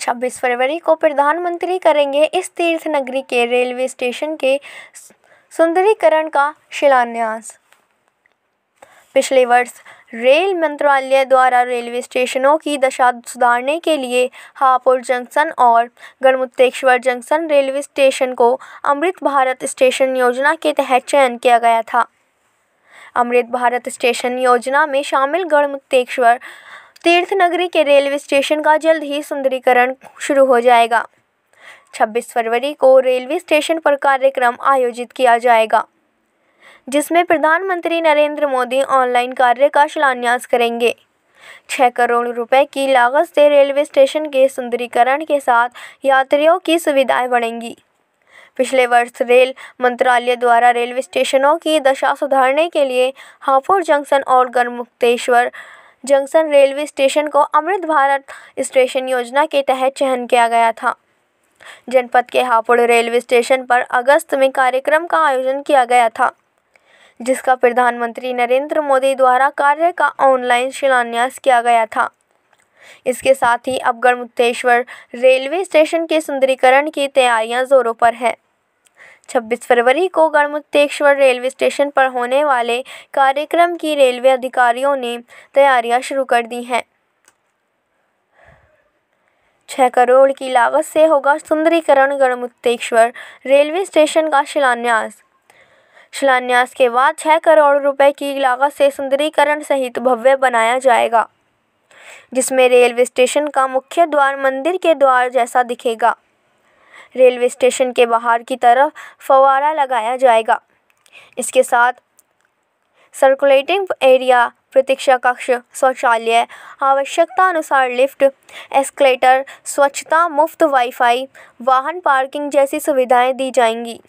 छब्बीस फरवरी को प्रधानमंत्री करेंगे इस तीर्थ नगरी के रेलवे स्टेशन के सुंदरीकरण का शिलान्यास पिछले वर्ष रेल मंत्रालय द्वारा रेलवे स्टेशनों की दशा सुधारने के लिए हापुड़ जंक्शन और गणमुत्तेश्वर जंक्शन रेलवे स्टेशन को अमृत भारत स्टेशन योजना के तहत चयन किया गया था अमृत भारत स्टेशन योजना में शामिल गढ़मुक्तेश्वर तीर्थ नगरी के रेलवे स्टेशन का जल्द ही सुंदरीकरण शुरू हो जाएगा 26 फरवरी को रेलवे स्टेशन पर कार्यक्रम आयोजित किया जाएगा जिसमें प्रधानमंत्री नरेंद्र मोदी ऑनलाइन कार्य का शिलान्यास करेंगे छः करोड़ रुपए की लागत से रेलवे स्टेशन के सुंदरीकरण के साथ यात्रियों की सुविधाएं बढ़ेंगी पिछले वर्ष रेल मंत्रालय द्वारा रेलवे स्टेशनों की दशा सुधारने के लिए हापुड़ जंक्शन और गर्मुक्तेश्वर जंक्शन रेलवे स्टेशन को अमृत भारत स्टेशन योजना के तहत चयन किया गया था जनपद के हापुड़ रेलवे स्टेशन पर अगस्त में कार्यक्रम का आयोजन किया गया था जिसका प्रधानमंत्री नरेंद्र मोदी द्वारा कार्य का ऑनलाइन शिलान्यास किया गया था इसके साथ ही अफगढ़ मुक्तेश्वर रेलवे स्टेशन के सुंदरीकरण की तैयारियां जोरों पर है छब्बीस फरवरी को गढ़मुक्तेश्वर रेलवे स्टेशन पर होने वाले कार्यक्रम की रेलवे अधिकारियों ने तैयारियां शुरू कर दी हैं छः करोड़ की लागत से होगा सुंदरीकरण गढ़मुक्तेश्वर रेलवे स्टेशन का शिलान्यास शिलान्यास के बाद छः करोड़ रुपए की लागत से सुंदरीकरण सहित भव्य बनाया जाएगा जिसमें रेलवे स्टेशन का मुख्य द्वार मंदिर के द्वार जैसा दिखेगा रेलवे स्टेशन के बाहर की तरफ फवारा लगाया जाएगा इसके साथ सर्कुलेटिंग एरिया प्रतीक्षा कक्ष शौचालय आवश्यकता अनुसार लिफ्ट एस्केलेटर स्वच्छता मुफ्त वाईफाई वाहन पार्किंग जैसी सुविधाएं दी जाएंगी